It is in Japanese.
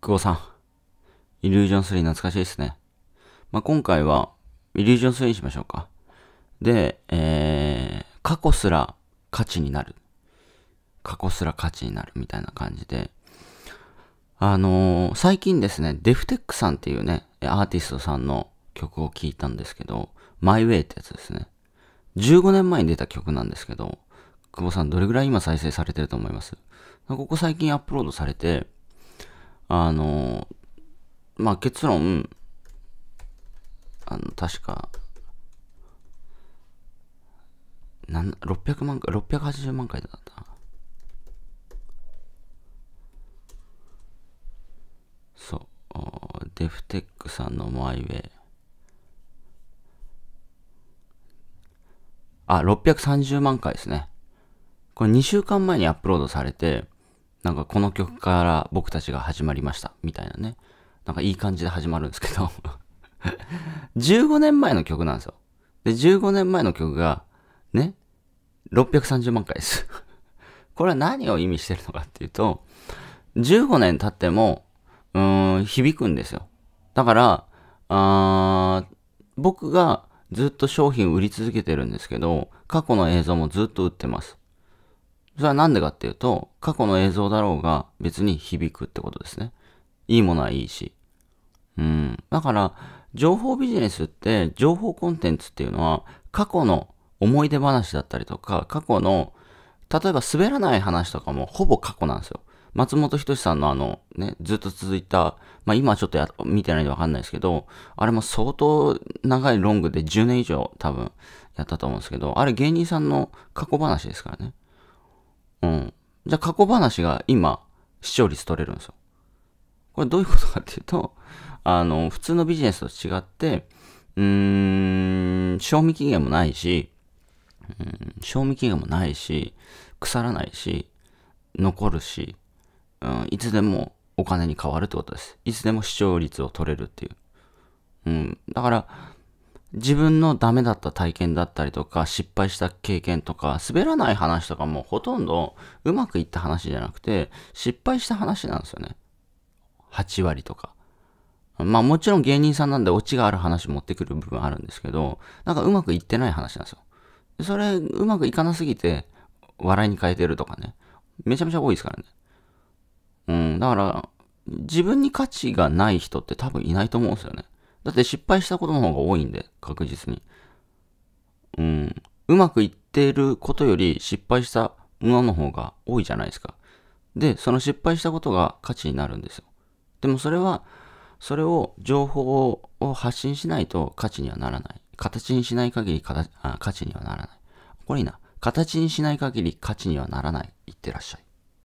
久保さん。イリュージョン3懐かしいですね。まあ、今回は、イリュージョン3にしましょうか。で、えー、過去すら価値になる。過去すら価値になるみたいな感じで。あのー、最近ですね、デフテックさんっていうね、アーティストさんの曲を聴いたんですけど、マイウェイってやつですね。15年前に出た曲なんですけど、久保さんどれぐらい今再生されてると思いますここ最近アップロードされて、あの、まあ、結論、あの、確か、なん600万回、680万回だった。そう。デフテックさんのマイウェイ。あ、630万回ですね。これ2週間前にアップロードされて、なんかこの曲から僕たちが始まりましたみたいなね。なんかいい感じで始まるんですけど15 年前の曲なんですよ。で、15年前の曲が、ね、630万回です これは何を意味してるのかっていうと、15年経っても、うーん、響くんですよ。だから、あ僕がずっと商品売り続けてるんですけど、過去の映像もずっと売ってます。それはなんでかっていうと、過去の映像だろうが別に響くってことですね。いいものはいいし。うん。だから、情報ビジネスって、情報コンテンツっていうのは、過去の思い出話だったりとか、過去の、例えば滑らない話とかもほぼ過去なんですよ。松本人志さんのあの、ね、ずっと続いた、まあ今ちょっとや見てないでわかんないですけど、あれも相当長いロングで10年以上多分やったと思うんですけど、あれ芸人さんの過去話ですからね。うん。じゃあ過去話が今、視聴率取れるんですよ。これどういうことかっていうと、あの、普通のビジネスと違って、うーん、賞味期限もないし、うん、賞味期限もないし、腐らないし、残るし、うん、いつでもお金に変わるってことです。いつでも視聴率を取れるっていう。うん、だから、自分のダメだった体験だったりとか、失敗した経験とか、滑らない話とかもほとんどうまくいった話じゃなくて、失敗した話なんですよね。8割とか。まあもちろん芸人さんなんでオチがある話持ってくる部分あるんですけど、なんかうまくいってない話なんですよ。それうまくいかなすぎて、笑いに変えてるとかね。めちゃめちゃ多いですからね。うん、だから、自分に価値がない人って多分いないと思うんですよね。だって失敗したことの方が多いんで、確実に。うん。うまくいっていることより失敗したものの方が多いじゃないですか。で、その失敗したことが価値になるんですよ。でもそれは、それを、情報を発信しないと価値にはならない。形にしない限り価値にはならない。これいいな。形にしない限り価値にはならない。いってらっしゃい。